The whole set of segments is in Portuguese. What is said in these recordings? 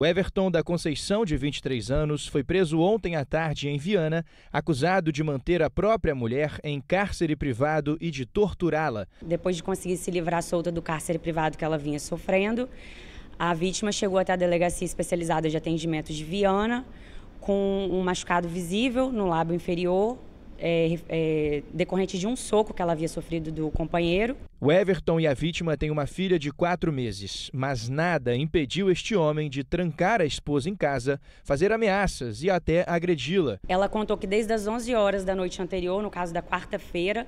O Everton da Conceição, de 23 anos, foi preso ontem à tarde em Viana, acusado de manter a própria mulher em cárcere privado e de torturá-la. Depois de conseguir se livrar solta do cárcere privado que ela vinha sofrendo, a vítima chegou até a delegacia especializada de atendimento de Viana com um machucado visível no lábio inferior, é, é, decorrente de um soco que ela havia sofrido do companheiro. O Everton e a vítima têm uma filha de quatro meses, mas nada impediu este homem de trancar a esposa em casa, fazer ameaças e até agredi-la. Ela contou que desde as 11 horas da noite anterior, no caso da quarta-feira,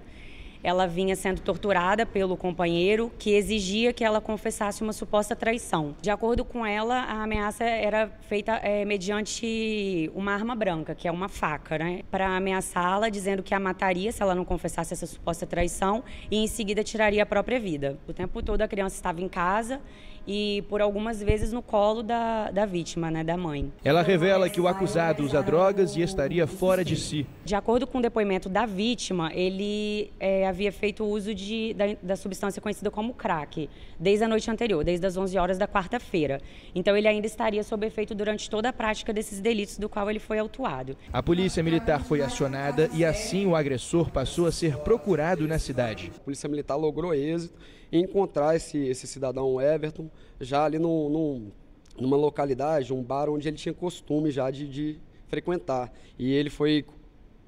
ela vinha sendo torturada pelo companheiro que exigia que ela confessasse uma suposta traição. De acordo com ela, a ameaça era feita é, mediante uma arma branca, que é uma faca, né? Para ameaçá-la, dizendo que a mataria se ela não confessasse essa suposta traição e em seguida tiraria a própria vida. O tempo todo a criança estava em casa e por algumas vezes no colo da, da vítima, né, da mãe. Ela revela que o acusado usa drogas e estaria fora de si. De acordo com o depoimento da vítima, ele é, havia feito uso de, da, da, substância conhecida como crack desde a noite anterior, desde as 11 horas da quarta-feira. Então ele ainda estaria sob efeito durante toda a prática desses delitos do qual ele foi autuado. A polícia militar foi acionada e assim o agressor passou a ser procurado na cidade. A polícia militar logrou êxito em encontrar esse, esse cidadão Everton já ali no numa localidade, um bar onde ele tinha costume já de, de frequentar. E ele foi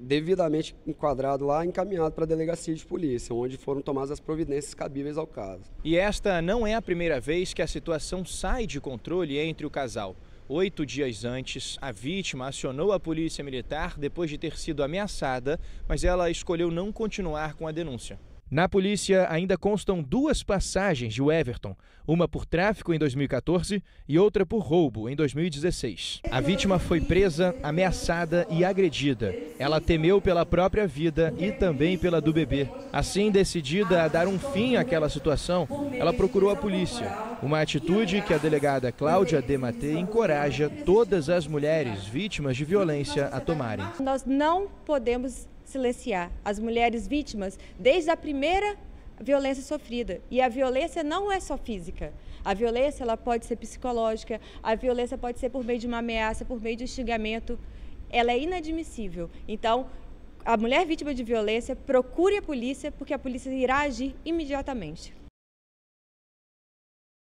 devidamente enquadrado lá, encaminhado para a delegacia de polícia, onde foram tomadas as providências cabíveis ao caso. E esta não é a primeira vez que a situação sai de controle entre o casal. Oito dias antes, a vítima acionou a polícia militar depois de ter sido ameaçada, mas ela escolheu não continuar com a denúncia. Na polícia ainda constam duas passagens de Everton, uma por tráfico em 2014 e outra por roubo em 2016. A vítima foi presa, ameaçada e agredida. Ela temeu pela própria vida e também pela do bebê. Assim, decidida a dar um fim àquela situação, ela procurou a polícia. Uma atitude que a delegada Cláudia Dematê encoraja todas as mulheres vítimas de violência a tomarem. Nós não podemos silenciar as mulheres vítimas desde a primeira violência sofrida. E a violência não é só física. A violência ela pode ser psicológica, a violência pode ser por meio de uma ameaça, por meio de xingamento. Ela é inadmissível. Então, a mulher vítima de violência procure a polícia, porque a polícia irá agir imediatamente.